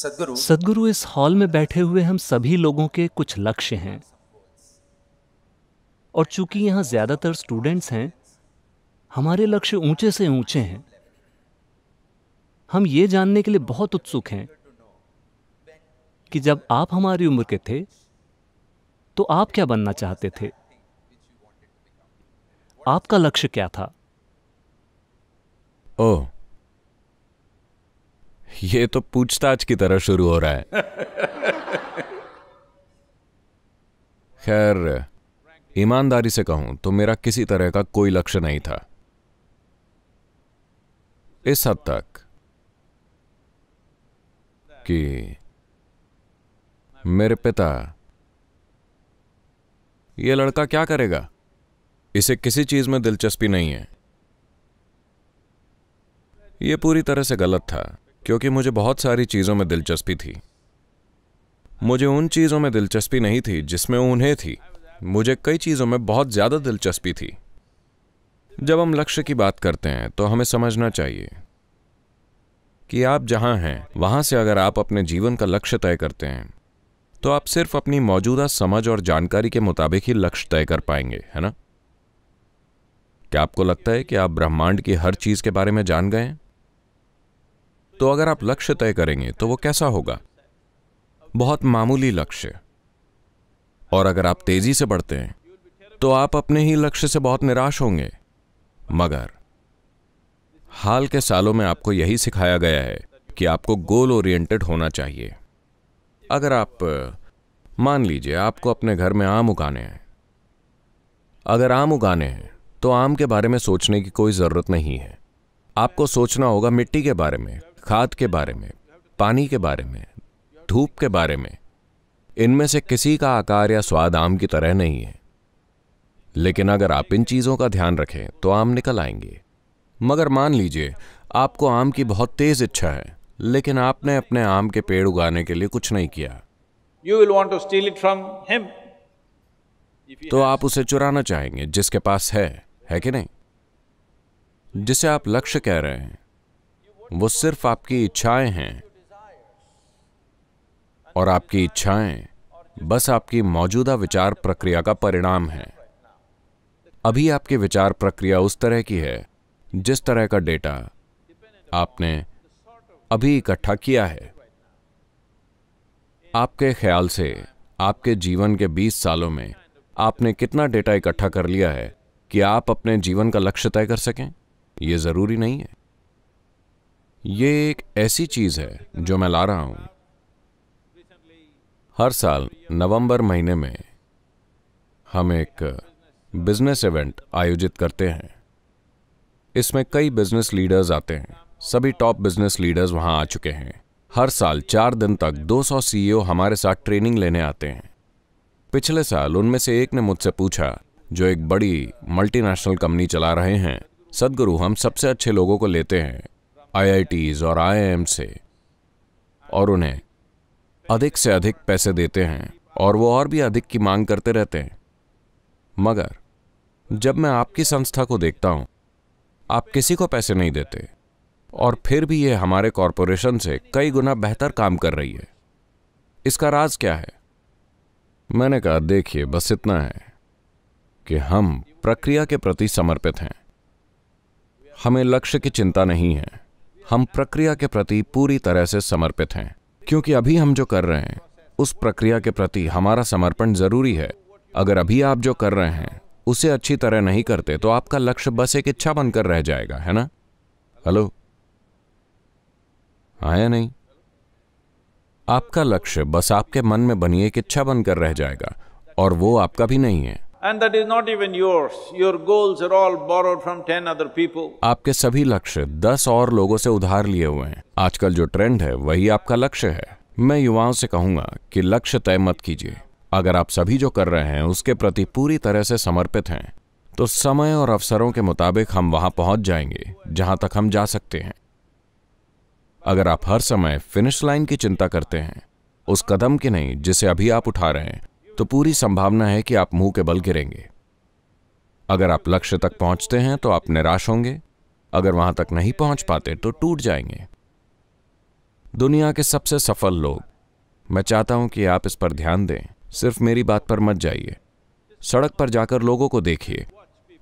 सदगुरु सदगुरु इस हॉल में बैठे हुए हम सभी लोगों के कुछ लक्ष्य हैं और चूंकि यहाँ ज़्यादातर स्टूडेंट्स हैं हमारे लक्ष्य ऊंचे से ऊंचे हैं हम ये जानने के लिए बहुत उत्सुक हैं कि जब आप हमारी उम्र के थे तो आप क्या बनना चाहते थे आपका लक्ष्य क्या था ओह ये तो पूछताछ की तरह शुरू हो रहा है खैर ईमानदारी से कहूं तो मेरा किसी तरह का कोई लक्ष्य नहीं था इस हद तक कि मेरे पिता ये लड़का क्या करेगा इसे किसी चीज में दिलचस्पी नहीं है यह पूरी तरह से गलत था क्योंकि मुझे बहुत सारी चीज़ों में दिलचस्पी थी मुझे उन चीज़ों में दिलचस्पी नहीं थी जिसमें उन्हें थी मुझे कई चीज़ों में बहुत ज़्यादा दिलचस्पी थी जब हम लक्ष्य की बात करते हैं तो हमें समझना चाहिए कि आप जहां हैं वहां से अगर आप अपने जीवन का लक्ष्य तय करते हैं तो आप सिर्फ अपनी मौजूदा समझ और जानकारी के मुताबिक ही लक्ष्य तय कर पाएंगे है ना क्या आपको लगता है कि आप ब्रह्मांड की हर चीज के बारे में जान गए तो अगर आप लक्ष्य तय करेंगे तो वो कैसा होगा बहुत मामूली लक्ष्य और अगर आप तेजी से बढ़ते हैं तो आप अपने ही लक्ष्य से बहुत निराश होंगे मगर हाल के सालों में आपको यही सिखाया गया है कि आपको गोल ओरिएंटेड होना चाहिए अगर आप मान लीजिए आपको अपने घर में आम उगाने हैं अगर आम उगाने हैं तो आम के बारे में सोचने की कोई ज़रूरत नहीं है आपको सोचना होगा मिट्टी के बारे में खाद के बारे में पानी के बारे में धूप के बारे में इनमें से किसी का आकार या स्वाद आम की तरह नहीं है लेकिन अगर आप इन चीज़ों का ध्यान रखें तो आम निकल आएंगे मगर मान लीजिए आपको आम की बहुत तेज इच्छा है लेकिन आपने अपने आम के पेड़ उगाने के लिए कुछ नहीं किया you will want to steal it from him तो आप उसे चुराना चाहेंगे जिसके पास है है कि नहीं जिसे आप लक्ष्य कह रहे हैं वो सिर्फ आपकी इच्छाएं हैं और आपकी इच्छाएं बस आपकी मौजूदा विचार प्रक्रिया का परिणाम है अभी आपकी विचार प्रक्रिया उस तरह की है जिस तरह का डेटा आपने अभी इकट्ठा किया है आपके ख्याल से आपके जीवन के 20 सालों में आपने कितना डेटा इकट्ठा कर लिया है कि आप अपने जीवन का लक्ष्य तय कर सकें यह जरूरी नहीं है ये एक ऐसी चीज है जो मैं ला रहा हूं हर साल नवंबर महीने में हम एक बिजनेस इवेंट आयोजित करते हैं इसमें कई बिजनेस लीडर्स आते हैं सभी टॉप बिजनेस लीडर्स वहां आ चुके हैं हर साल चार दिन तक 200 सीईओ हमारे साथ ट्रेनिंग लेने आते हैं पिछले साल उनमें से एक ने मुझसे पूछा जो एक बड़ी मल्टीनेशनल कंपनी चला रहे हैं सदगुरु हम सबसे अच्छे लोगों को लेते हैं आईआईटीज और आईआईएम से और उन्हें अधिक से अधिक पैसे देते हैं और वो और भी अधिक की मांग करते रहते हैं मगर जब मैं आपकी संस्था को देखता हूं आप किसी को पैसे नहीं देते और फिर भी ये हमारे कॉरपोरेशन से कई गुना बेहतर काम कर रही है इसका राज क्या है मैंने कहा देखिए बस इतना है कि हम प्रक्रिया के प्रति समर्पित हैं हमें लक्ष्य की चिंता नहीं है हम प्रक्रिया के प्रति पूरी तरह से समर्पित हैं क्योंकि अभी हम जो कर रहे हैं उस प्रक्रिया के प्रति हमारा समर्पण जरूरी है अगर अभी आप जो कर रहे हैं उसे अच्छी तरह नहीं करते तो आपका लक्ष्य बस एक इच्छा बनकर रह जाएगा है ना हेलो आया नहीं आपका लक्ष्य बस आपके मन में बनी एक इच्छा बनकर रह जाएगा और वो आपका भी नहीं है and that is not even yours. Your goals are all borrowed from 10 other people. आपके सभी लक्ष्य दस और लोगों से उधार लिए हुए हैं आजकल जो ट्रेंड है वही आपका लक्ष्य है मैं युवाओं से कहूंगा कि लक्ष्य तय मत कीजिए अगर आप सभी जो कर रहे हैं उसके प्रति पूरी तरह से समर्पित हैं तो समय और अवसरों के मुताबिक हम वहां पहुंच जाएंगे जहां तक हम जा सकते हैं अगर आप हर समय फिनिश लाइन की चिंता करते हैं उस कदम की नहीं जिसे अभी आप उठा रहे हैं तो पूरी संभावना है कि आप मुंह के बल गिरेंगे अगर आप लक्ष्य तक पहुंचते हैं तो आप निराश होंगे अगर वहां तक नहीं पहुंच पाते तो टूट जाएंगे दुनिया के सबसे सफल लोग मैं चाहता हूं कि आप इस पर ध्यान दें सिर्फ मेरी बात पर मत जाइए सड़क पर जाकर लोगों को देखिए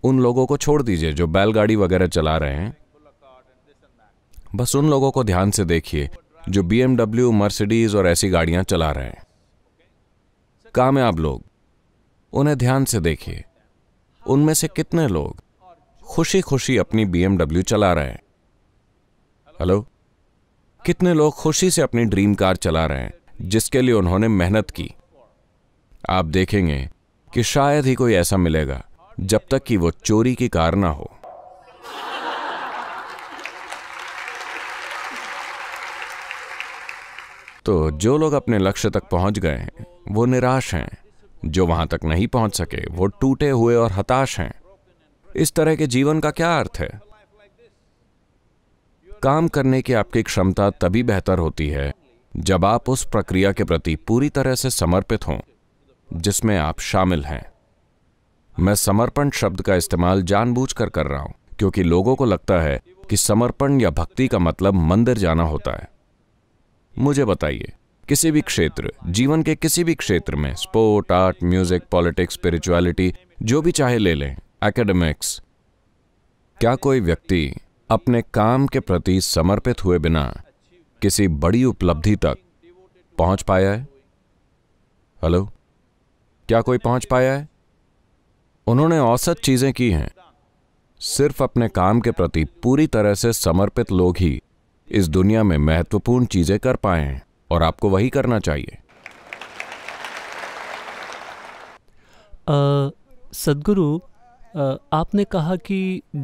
उन लोगों को छोड़ दीजिए जो बैलगाड़ी वगैरह चला रहे हैं बस उन लोगों को ध्यान से देखिए जो बीएमडब्ल्यू मर्सिडीज और ऐसी गाड़ियां चला रहे हैं कामयाब लोग उन्हें ध्यान से देखिए उनमें से कितने लोग खुशी खुशी अपनी बीएमडब्ल्यू चला रहे हैं हेलो कितने लोग खुशी से अपनी ड्रीम कार चला रहे हैं जिसके लिए उन्होंने मेहनत की आप देखेंगे कि शायद ही कोई ऐसा मिलेगा जब तक कि वो चोरी की कार ना हो तो जो लोग अपने लक्ष्य तक पहुंच गए हैं वो निराश हैं जो वहां तक नहीं पहुंच सके वो टूटे हुए और हताश हैं इस तरह के जीवन का क्या अर्थ है काम करने की आपकी क्षमता तभी बेहतर होती है जब आप उस प्रक्रिया के प्रति पूरी तरह से समर्पित हों जिसमें आप शामिल हैं मैं समर्पण शब्द का इस्तेमाल जानबूझकर कर रहा हूं क्योंकि लोगों को लगता है कि समर्पण या भक्ति का मतलब मंदिर जाना होता है मुझे बताइए किसी भी क्षेत्र जीवन के किसी भी क्षेत्र में sport art music politics spirituality जो भी चाहे ले लें एकेडमिक्स क्या कोई व्यक्ति अपने काम के प्रति समर्पित हुए बिना किसी बड़ी उपलब्धि तक पहुंच पाया है हेलो क्या कोई पहुंच पाया है उन्होंने औसत चीजें की हैं सिर्फ अपने काम के प्रति पूरी तरह से समर्पित लोग ही इस दुनिया में महत्वपूर्ण चीजें कर पाए हैं और आपको वही करना चाहिए सदगुरु आपने कहा कि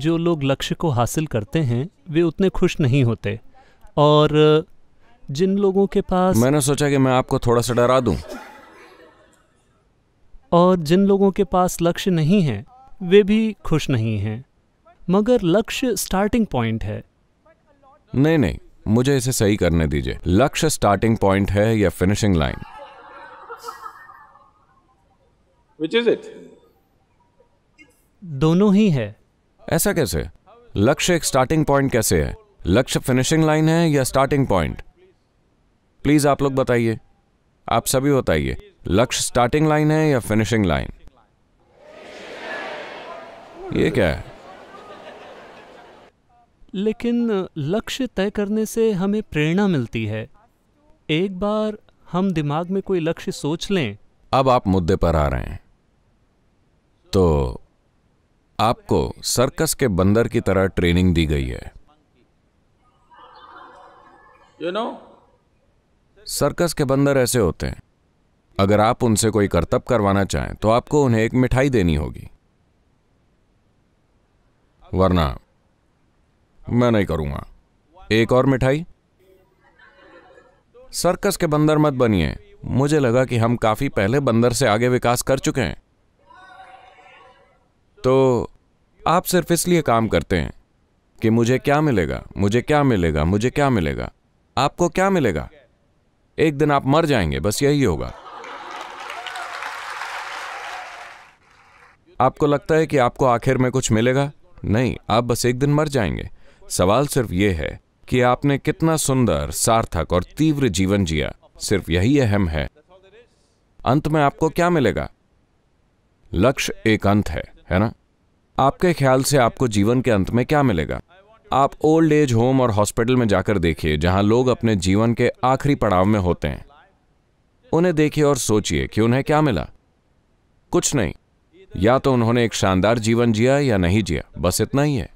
जो लोग लक्ष्य को हासिल करते हैं वे उतने खुश नहीं होते और जिन लोगों के पास मैंने सोचा कि मैं आपको थोड़ा सा डरा दूं और जिन लोगों के पास लक्ष्य नहीं है वे भी खुश नहीं हैं मगर लक्ष्य स्टार्टिंग पॉइंट है नहीं नहीं मुझे इसे सही करने दीजिए लक्ष्य स्टार्टिंग पॉइंट है या finishing line which is it दोनों ही है ऐसा कैसे लक्ष्य एक स्टार्टिंग पॉइंट कैसे है लक्ष्य फिनिशिंग लाइन है या स्टार्टिंग पॉइंट प्लीज आप लोग बताइए आप सभी बताइए लक्ष्य स्टार्टिंग लाइन है या फिनिशिंग लाइन ये क्या है लेकिन लक्ष्य तय करने से हमें प्रेरणा मिलती है एक बार हम दिमाग में कोई लक्ष्य सोच लें अब आप मुद्दे पर आ रहे हैं तो आपको सर्कस के बंदर की तरह ट्रेनिंग दी गई है यू नो सर्कस के बंदर ऐसे होते हैं अगर आप उनसे कोई करतब करवाना चाहें तो आपको उन्हें एक मिठाई देनी होगी वरना मैं नहीं करूंगा एक और मिठाई सर्कस के बंदर मत बनिए मुझे लगा कि हम काफी पहले बंदर से आगे विकास कर चुके हैं तो आप सिर्फ इसलिए काम करते हैं कि मुझे क्या मिलेगा मुझे क्या मिलेगा मुझे क्या मिलेगा आपको क्या मिलेगा एक दिन आप मर जाएंगे बस यही होगा आपको लगता है कि आपको आखिर में कुछ मिलेगा नहीं आप बस एक दिन मर जाएंगे सवाल सिर्फ ये है कि आपने कितना सुंदर सार्थक और तीव्र जीवन जिया सिर्फ यही अहम है अंत में आपको क्या मिलेगा लक्ष्य एक अंत है है ना आपके ख्याल से आपको जीवन के अंत में क्या मिलेगा आप ओल्ड एज होम और हॉस्पिटल में जाकर देखिए जहां लोग अपने जीवन के आखिरी पड़ाव में होते हैं उन्हें देखिए और सोचिए कि उन्हें क्या मिला कुछ नहीं या तो उन्होंने एक शानदार जीवन जिया या नहीं जिया बस इतना ही है